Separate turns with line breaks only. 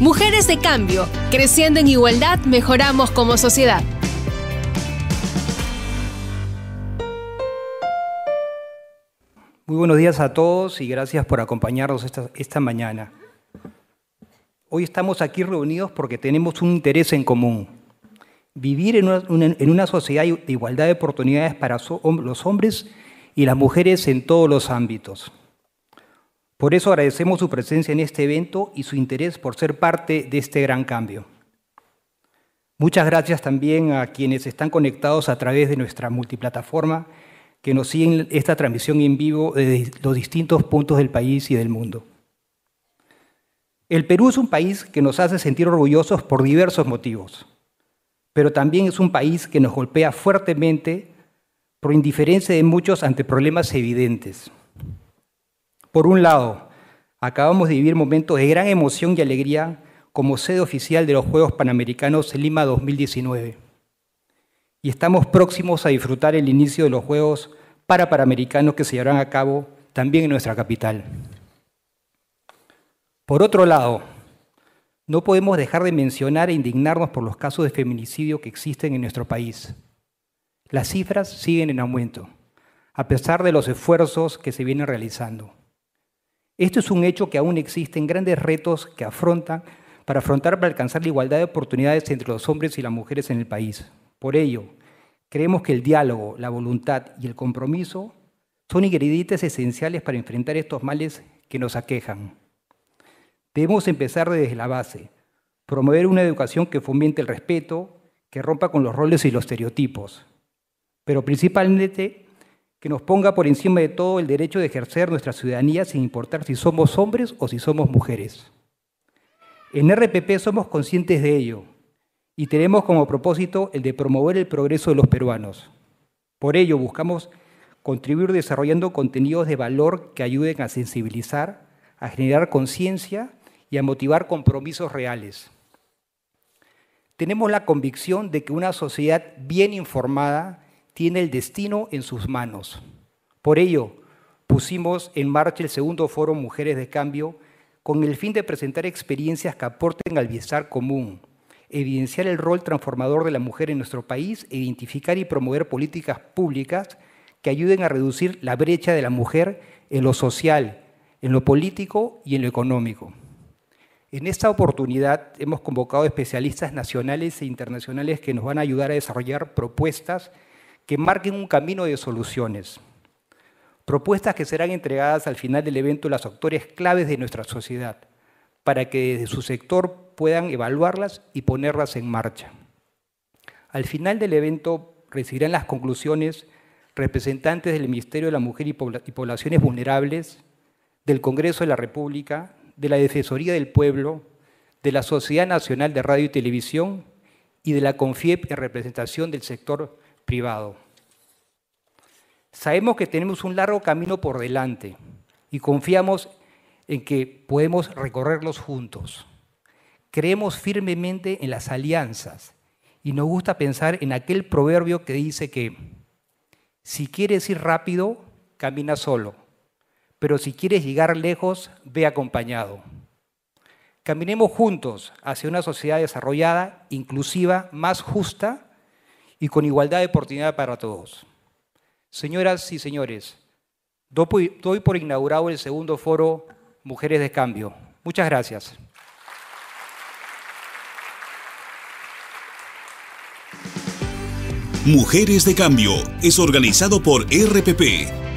Mujeres de cambio, creciendo en igualdad, mejoramos como sociedad. Muy buenos días a todos y gracias por acompañarnos esta, mañana. Hoy estamos aquí reunidos porque tenemos un interés en común. Vivir en una, sociedad de igualdad de oportunidades para los hombres y las mujeres en todos los ámbitos. Por eso agradecemos su presencia en este evento y su interés por ser parte de este gran cambio. Muchas gracias también a quienes están conectados a través de nuestra multiplataforma, que nos siguen esta transmisión en vivo desde los distintos puntos del país y del mundo. El Perú es un país que nos hace sentir orgullosos por diversos motivos, pero también es un país que nos golpea fuertemente por indiferencia de muchos ante problemas evidentes. Por un lado, acabamos de vivir momentos de gran emoción y alegría como sede oficial de los Juegos Panamericanos Lima 2019. Y estamos próximos a disfrutar el inicio de los Juegos para Panamericanos que se llevarán a cabo también en nuestra capital. Por otro lado, no podemos dejar de mencionar e indignarnos por los casos de feminicidio que existen en nuestro país. Las cifras siguen en aumento, a pesar de los esfuerzos que se vienen realizando. Esto es un hecho que aún existen grandes retos que afrontan para afrontar para alcanzar la igualdad de oportunidades entre los hombres y las mujeres en el país. Por ello, creemos que el diálogo, la voluntad y el compromiso son ingredientes esenciales para enfrentar estos males que nos aquejan. Debemos empezar desde la base, promover una educación que fomente el respeto, que rompa con los roles y los estereotipos, pero principalmente que nos ponga por encima de todo el derecho de ejercer nuestra ciudadanía sin importar si somos hombres o si somos mujeres. En RPP somos conscientes de ello y tenemos como propósito el de promover el progreso de los peruanos. Por ello buscamos contribuir desarrollando contenidos de valor que ayuden a sensibilizar, a generar conciencia y a motivar compromisos reales. Tenemos la convicción de que una sociedad bien informada tiene el destino en sus manos. Por ello, pusimos en marcha el segundo foro Mujeres de Cambio con el fin de presentar experiencias que aporten al bienestar común, evidenciar el rol transformador de la mujer en nuestro país, e identificar y promover políticas públicas que ayuden a reducir la brecha de la mujer en lo social, en lo político y en lo económico. En esta oportunidad hemos convocado especialistas nacionales e internacionales que nos van a ayudar a desarrollar propuestas que marquen un camino de soluciones. Propuestas que serán entregadas al final del evento a las actores claves de nuestra sociedad, para que desde su sector puedan evaluarlas y ponerlas en marcha. Al final del evento recibirán las conclusiones representantes del Ministerio de la Mujer y Poblaciones Vulnerables, del Congreso de la República, de la Defensoría del Pueblo, de la Sociedad Nacional de Radio y Televisión y de la CONFIEP en representación del sector privado. Sabemos que tenemos un largo camino por delante y confiamos en que podemos recorrerlos juntos. Creemos firmemente en las alianzas y nos gusta pensar en aquel proverbio que dice que si quieres ir rápido, camina solo, pero si quieres llegar lejos, ve acompañado. Caminemos juntos hacia una sociedad desarrollada, inclusiva, más justa y con igualdad de oportunidad para todos. Señoras y señores, doy por inaugurado el segundo foro Mujeres de Cambio. Muchas gracias. Mujeres de Cambio es organizado por RPP